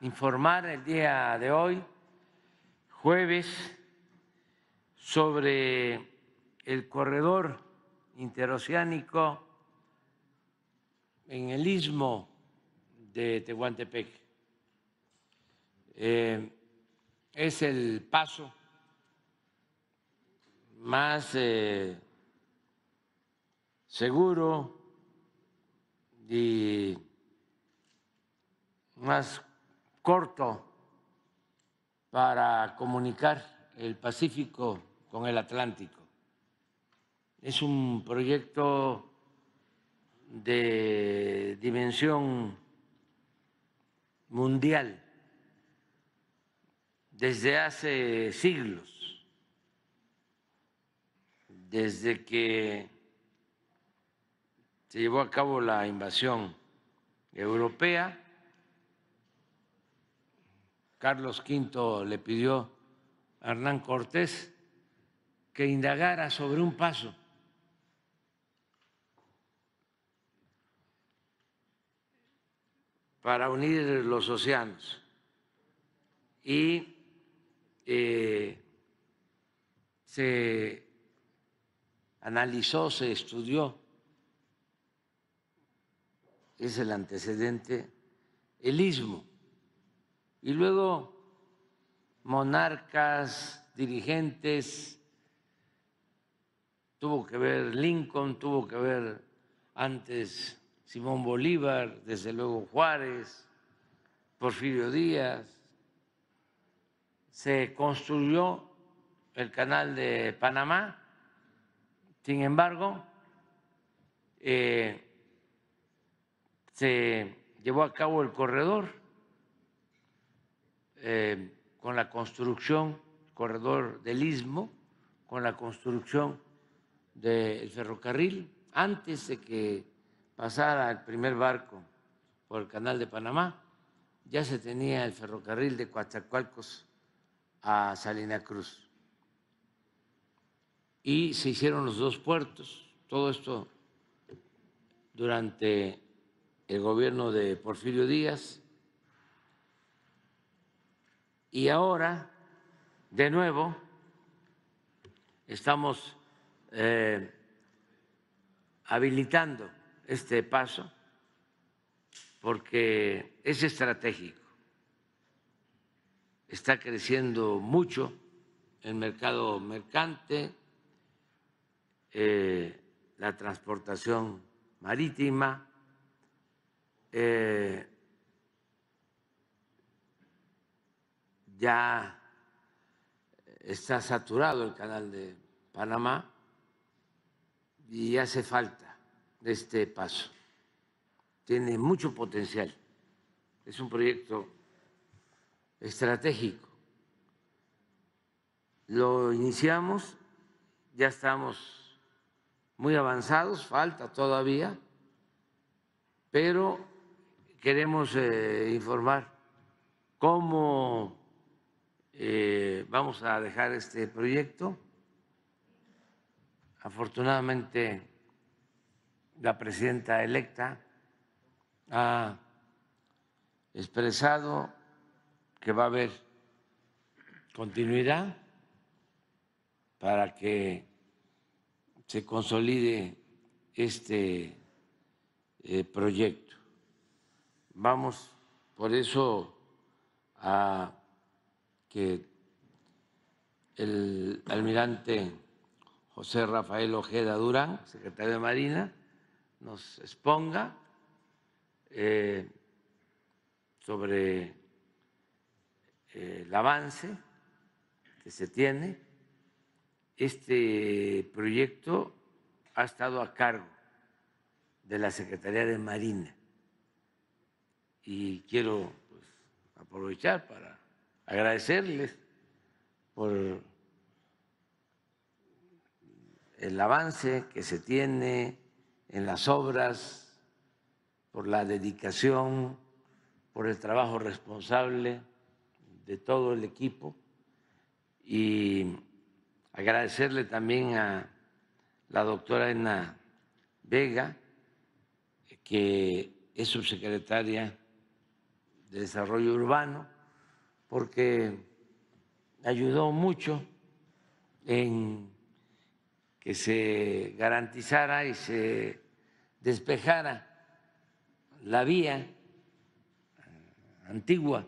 informar el día de hoy, jueves, sobre el corredor interoceánico en el istmo de Tehuantepec. Eh, es el paso más eh, seguro y más corto para comunicar el Pacífico con el Atlántico. Es un proyecto de dimensión mundial desde hace siglos, desde que se llevó a cabo la invasión europea Carlos V le pidió a Hernán Cortés que indagara sobre un paso. para unir los océanos y eh, se analizó, se estudió, es el antecedente, el istmo y luego monarcas, dirigentes, tuvo que ver Lincoln, tuvo que ver antes Simón Bolívar, desde luego Juárez, Porfirio Díaz, se construyó el canal de Panamá, sin embargo, eh, se llevó a cabo el corredor eh, con la construcción, corredor del istmo, con la construcción del ferrocarril, antes de que pasara el primer barco por el canal de Panamá, ya se tenía el ferrocarril de Coatzacoalcos a Salina Cruz. Y se hicieron los dos puertos, todo esto durante el gobierno de Porfirio Díaz y ahora, de nuevo, estamos eh, habilitando este paso porque es estratégico. Está creciendo mucho el mercado mercante, eh, la transportación marítima, eh, ya está saturado el canal de Panamá y hace falta este paso. Tiene mucho potencial. Es un proyecto estratégico. Lo iniciamos, ya estamos muy avanzados, falta todavía, pero queremos eh, informar cómo vamos a dejar este proyecto. Afortunadamente, la presidenta electa ha expresado que va a haber continuidad para que se consolide este eh, proyecto. Vamos por eso a que el almirante José Rafael Ojeda Durán, secretario de Marina, nos exponga eh, sobre eh, el avance que se tiene. Este proyecto ha estado a cargo de la Secretaría de Marina y quiero pues, aprovechar para agradecerles por el avance que se tiene en las obras, por la dedicación, por el trabajo responsable de todo el equipo y agradecerle también a la doctora Ena Vega, que es subsecretaria de Desarrollo Urbano, porque ayudó mucho en que se garantizara y se despejara la vía eh, antigua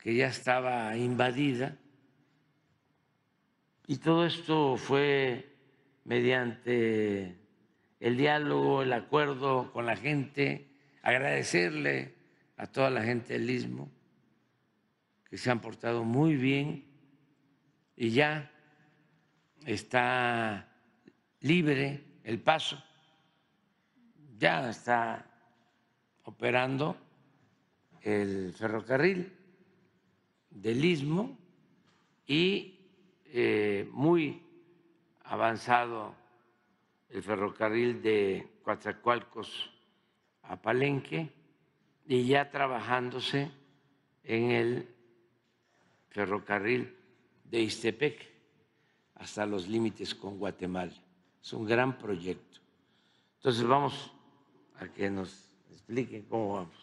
que ya estaba invadida y todo esto fue mediante el diálogo, el acuerdo con la gente, agradecerle a toda la gente del istmo que se han portado muy bien y ya está libre el paso, ya está operando el ferrocarril del istmo y eh, muy avanzado el ferrocarril de Coatzacoalcos a Palenque y ya trabajándose en el ferrocarril de Istepec hasta los límites con Guatemala. Es un gran proyecto. Entonces vamos a que nos expliquen cómo vamos.